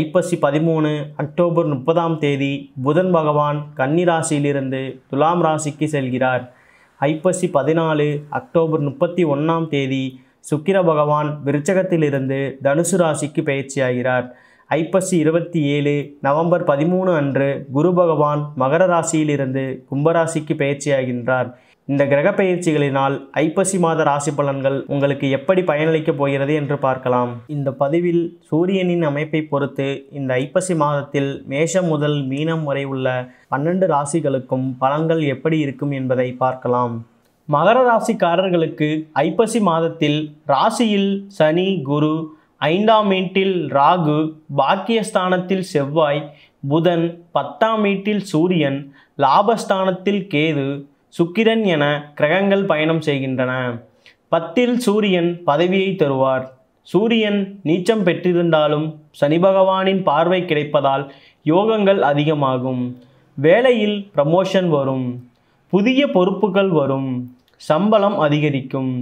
ஐப்பசி பதிமூணு அக்டோபர் முப்பதாம் தேதி புதன் பகவான் கன்னிராசியிலிருந்து துலாம் ராசிக்கு செல்கிறார் ஐப்பசி பதினாலு அக்டோபர் முப்பத்தி ஒன்றாம் தேதி சுக்கிர பகவான் விருச்சகத்திலிருந்து தனுசு ராசிக்கு பயிற்சியாகிறார் ஐப்பசி இருபத்தி ஏழு நவம்பர் பதிமூணு அன்று குரு பகவான் மகர ராசியிலிருந்து கும்பராசிக்கு பயிற்சியாகின்றார் இந்த கிரக பயிற்சிகளினால் ஐப்பசி மாத ராசி பலன்கள் உங்களுக்கு எப்படி பயனளிக்க போகிறது என்று பார்க்கலாம் இந்த பதிவில் சூரியனின் அமைப்பை பொறுத்து இந்த ஐப்பசி மாதத்தில் மேஷம் முதல் மீனம் வரை உள்ள பன்னெண்டு ராசிகளுக்கும் பலன்கள் எப்படி இருக்கும் என்பதை பார்க்கலாம் மகர ராசிக்காரர்களுக்கு ஐப்பசி மாதத்தில் ராசியில் சனி குரு ஐந்தாம் வீட்டில் ராகு பாக்கியஸ்தானத்தில் செவ்வாய் புதன் பத்தாம் வீட்டில் சூரியன் லாபஸ்தானத்தில் கேது சுக்கிரன் என கிரகங்கள் பயணம் செய்கின்றன பத்தில் சூரியன் பதவியை தருவார் சூரியன் நீச்சம் பெற்றிருந்தாலும் சனி பகவானின் பார்வை கிடைப்பதால் யோகங்கள் அதிகமாகும் வேலையில் ப்ரமோஷன் வரும் புதிய பொறுப்புகள் வரும் சம்பளம் அதிகரிக்கும்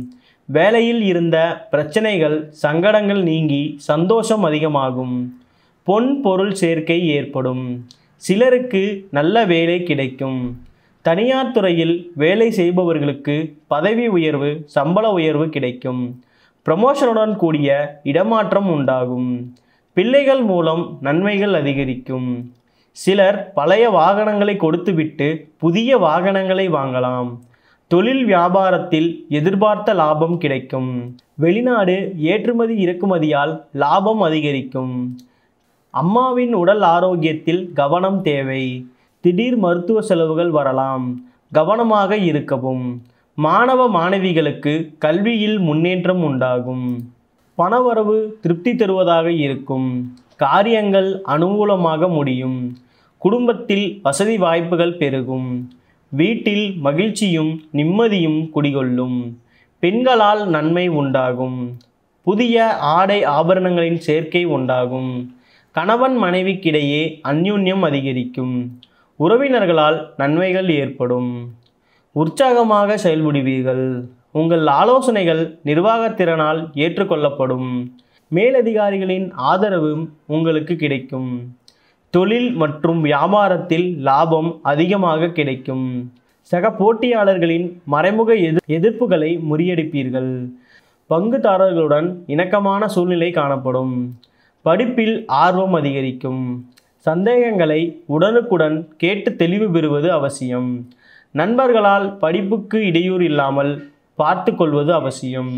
வேலையில் இருந்த பிரச்சனைகள் சங்கடங்கள் நீங்கி சந்தோஷம் அதிகமாகும் பொன் பொருள் சேர்க்கை ஏற்படும் சிலருக்கு நல்ல வேலை கிடைக்கும் தனியார் துறையில் வேலை செய்பவர்களுக்கு பதவி உயர்வு சம்பள உயர்வு கிடைக்கும் ப்ரமோஷனுடன் கூடிய இடமாற்றம் உண்டாகும் பிள்ளைகள் மூலம் நன்மைகள் அதிகரிக்கும் சிலர் பழைய வாகனங்களை கொடுத்துவிட்டு புதிய வாகனங்களை வாங்கலாம் தொழில் வியாபாரத்தில் எதிர்பார்த்த லாபம் கிடைக்கும் வெளிநாடு ஏற்றுமதி இறக்குமதியால் லாபம் அதிகரிக்கும் அம்மாவின் உடல் ஆரோக்கியத்தில் கவனம் தேவை திடீர் மருத்துவ செலவுகள் வரலாம் கவனமாக இருக்கவும் மாணவ மாணவிகளுக்கு கல்வியில் முன்னேற்றம் உண்டாகும் பணவரவு திருப்தி தருவதாக இருக்கும் காரியங்கள் அனுகூலமாக முடியும் குடும்பத்தில் வசதி வாய்ப்புகள் பெருகும் வீட்டில் மகிழ்ச்சியும் நிம்மதியும் குடிகொள்ளும் பெண்களால் நன்மை உண்டாகும் புதிய ஆடை ஆபரணங்களின் சேர்க்கை உண்டாகும் கணவன் மனைவிக்கிடையே அந்யூன்யம் அதிகரிக்கும் உறவினர்களால் நன்மைகள் ஏற்படும் உற்சாகமாக செயல்படுவீர்கள் உங்கள் ஆலோசனைகள் நிர்வாகத்திறனால் ஏற்றுக்கொள்ளப்படும் மேலதிகாரிகளின் ஆதரவும் உங்களுக்கு கிடைக்கும் தொழில் மற்றும் வியாபாரத்தில் லாபம் அதிகமாக கிடைக்கும் சக போட்டியாளர்களின் மறைமுக எதிர் எதிர்ப்புகளை முறியடிப்பீர்கள் பங்குதாரர்களுடன் இணக்கமான சூழ்நிலை காணப்படும் படிப்பில் ஆர்வம் அதிகரிக்கும் சந்தேகங்களை உடனுக்குடன் கேட்டு தெளிவு பெறுவது அவசியம் நண்பர்களால் படிப்புக்கு இடையூறு இல்லாமல் பார்த்து கொள்வது அவசியம்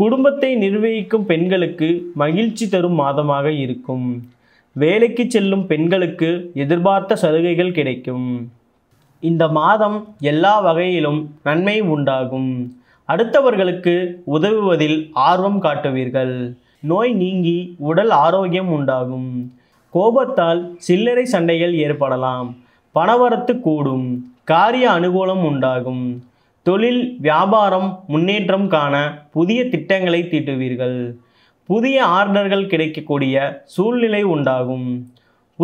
குடும்பத்தை நிர்வகிக்கும் பெண்களுக்கு மகிழ்ச்சி தரும் மாதமாக இருக்கும் வேலைக்கு செல்லும் பெண்களுக்கு எதிர்பார்த்த சலுகைகள் கிடைக்கும் இந்த மாதம் எல்லா வகையிலும் நன்மை உண்டாகும் அடுத்தவர்களுக்கு உதவுவதில் ஆர்வம் காட்டுவீர்கள் நோய் நீங்கி உடல் ஆரோக்கியம் உண்டாகும் கோபத்தால் சில்லறை சண்டைகள் ஏற்படலாம் பணவரத்து கூடும் காரிய அனுகூலம் உண்டாகும் தொழில் வியாபாரம் முன்னேற்றம் காண புதிய திட்டங்களை தீட்டுவீர்கள் புதிய ஆர்டர்கள் கிடைக்கக்கூடிய சூழ்நிலை உண்டாகும்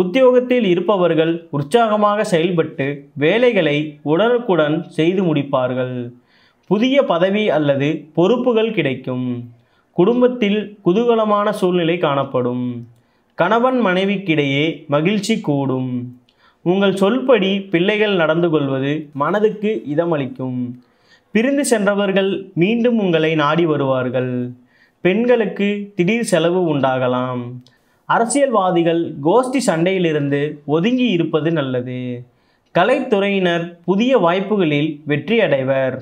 உத்தியோகத்தில் இருப்பவர்கள் உற்சாகமாக செயல்பட்டு வேலைகளை உடனுக்குடன் செய்து முடிப்பார்கள் புதிய பதவி அல்லது பொறுப்புகள் கிடைக்கும் குடும்பத்தில் குதூகலமான சூழ்நிலை காணப்படும் கணவன் மனைவிக்கிடையே மகிழ்ச்சி கூடும் உங்கள் சொல்படி பிள்ளைகள் நடந்து கொள்வது மனதுக்கு இதமளிக்கும் பிரிந்து சென்றவர்கள் மீண்டும் உங்களை நாடி வருவார்கள் பெண்களுக்கு திடீர் செலவு உண்டாகலாம் அரசியல்வாதிகள் கோஷ்டி சண்டையிலிருந்து ஒதுங்கி இருப்பது நல்லது கலைத்துறையினர் புதிய வாய்ப்புகளில் வெற்றியடைவர்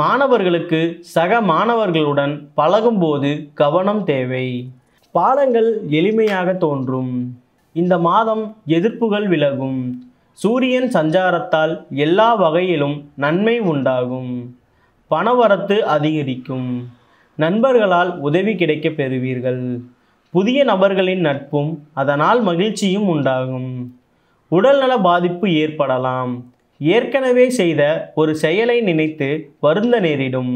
மாணவர்களுக்கு சக மாணவர்களுடன் பழகும்போது கவனம் தேவை பாடங்கள் எளிமையாக தோன்றும் இந்த மாதம் எதிர்ப்புகள் விலகும் சூரியன் சஞ்சாரத்தால் எல்லா வகையிலும் நன்மை உண்டாகும் பணவரத்து அதிகரிக்கும் நண்பர்களால் உதவி கிடைக்க பெறுவீர்கள் புதிய நபர்களின் நட்பும் அதனால் மகிழ்ச்சியும் உண்டாகும் உடல்நல பாதிப்பு ஏற்படலாம் ஏற்கனவே செய்த ஒரு செயலை நினைத்து வருந்த நேரிடும்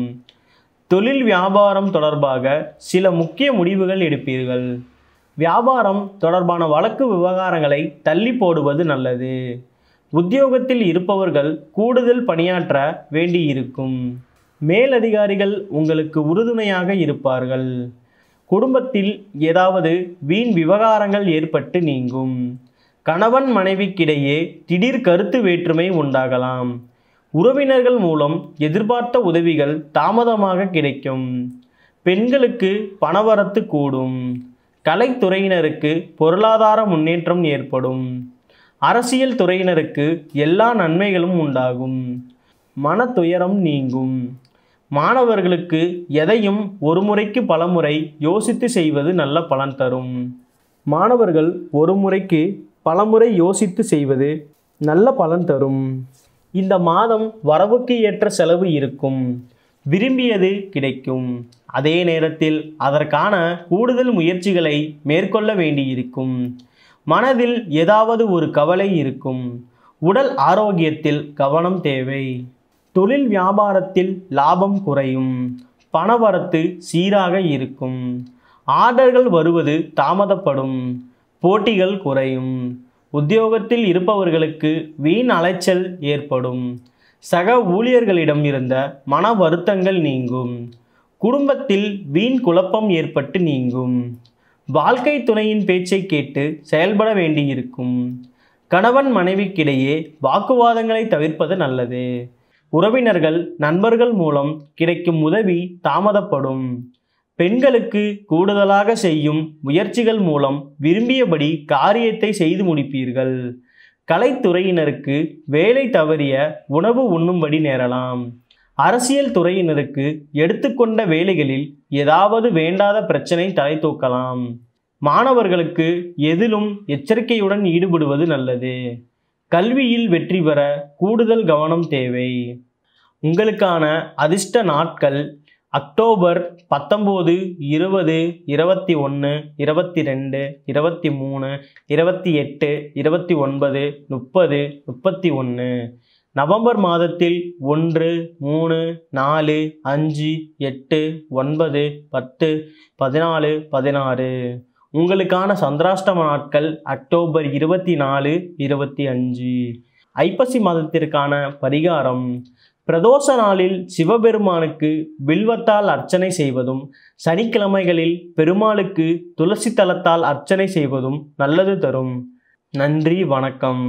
தொழில் வியாபாரம் தொடர்பாக சில முக்கிய முடிவுகள் எடுப்பீர்கள் வியாபாரம் தொடர்பான வழக்கு விவகாரங்களை தள்ளி போடுவது நல்லது உத்தியோகத்தில் இருப்பவர்கள் கூடுதல் பணியாற்ற வேண்டியிருக்கும் மேலதிகாரிகள் உங்களுக்கு உறுதுணையாக இருப்பார்கள் குடும்பத்தில் ஏதாவது வீண் விவகாரங்கள் ஏற்பட்டு நீங்கும் கணவன் மனைவிக்கிடையே திடீர் கருத்து வேற்றுமை உண்டாகலாம் உறவினர்கள் மூலம் எதிர்பார்த்த உதவிகள் தாமதமாக கிடைக்கும் பெண்களுக்கு பணவரத்து கூடும் கலைத்துறையினருக்கு பொருளாதார முன்னேற்றம் ஏற்படும் அரசியல் துறையினருக்கு எல்லா நன்மைகளும் உண்டாகும் மன துயரம் நீங்கும் மாணவர்களுக்கு எதையும் ஒரு முறைக்கு பலமுறை யோசித்து செய்வது நல்ல பலன் தரும் மாணவர்கள் ஒரு முறைக்கு பலமுறை யோசித்து செய்வது நல்ல பலன் தரும் இந்த மாதம் வரவுக்கு ஏற்ற செலவு இருக்கும் விரும்பியது கிடைக்கும் அதே நேரத்தில் அதற்கான கூடுதல் முயற்சிகளை மேற்கொள்ள வேண்டியிருக்கும் மனதில் ஏதாவது ஒரு கவலை இருக்கும் உடல் ஆரோக்கியத்தில் கவனம் தேவை தொழில் வியாபாரத்தில் லாபம் குறையும் பணவரத்து சீராக இருக்கும் ஆர்டர்கள் வருவது தாமதப்படும் போட்டிகள் குறையும் உத்தியோகத்தில் இருப்பவர்களுக்கு வீண் அலைச்சல் ஏற்படும் சக ஊழியர்களிடம் இருந்த மன வருத்தங்கள் நீங்கும் குடும்பத்தில் வீண் குழப்பம் ஏற்பட்டு நீங்கும் வாழ்க்கை துணையின் பேச்சை கேட்டு செயல்பட வேண்டியிருக்கும் கணவன் மனைவிக்கிடையே வாக்குவாதங்களை தவிர்ப்பது நல்லது உறவினர்கள் நண்பர்கள் மூலம் கிடைக்கும் உதவி தாமதப்படும் பெண்களுக்கு கூடுதலாக செய்யும் முயற்சிகள் மூலம் விரும்பியபடி காரியத்தை செய்து முடிப்பீர்கள் கலைத்துறையினருக்கு வேலை தவறிய உணவு உண்ணும்படி நேரலாம் அரசியல் துறையினருக்கு எடுத்துக்கொண்ட வேலைகளில் ஏதாவது வேண்டாத பிரச்சனை தலை தூக்கலாம் மாணவர்களுக்கு எதிலும் எச்சரிக்கையுடன் ஈடுபடுவது நல்லது கல்வியில் வெற்றி பெற கூடுதல் கவனம் தேவை உங்களுக்கான அதிர்ஷ்ட நாட்கள் அக்டோபர் பத்தொம்போது இருபது இருபத்தி ஒன்று இருபத்தி ரெண்டு இருபத்தி மூணு இருபத்தி எட்டு இருபத்தி ஒன்பது முப்பது முப்பத்தி ஒன்று நவம்பர் மாதத்தில் ஒன்று மூணு நாலு அஞ்சு எட்டு ஒன்பது பத்து பதினாலு பதினாறு உங்களுக்கான சந்திராஷ்டம நாட்கள் அக்டோபர் இருபத்தி நாலு இருபத்தி அஞ்சு ஐப்பசி மாதத்திற்கான பரிகாரம் பிரதோஷ நாளில் சிவபெருமானுக்கு வில்வத்தால் அர்ச்சனை செய்வதும் சனிக்கிழமைகளில் பெருமாளுக்கு துளசி தலத்தால் அர்ச்சனை செய்வதும் நல்லது தரும் நன்றி வணக்கம்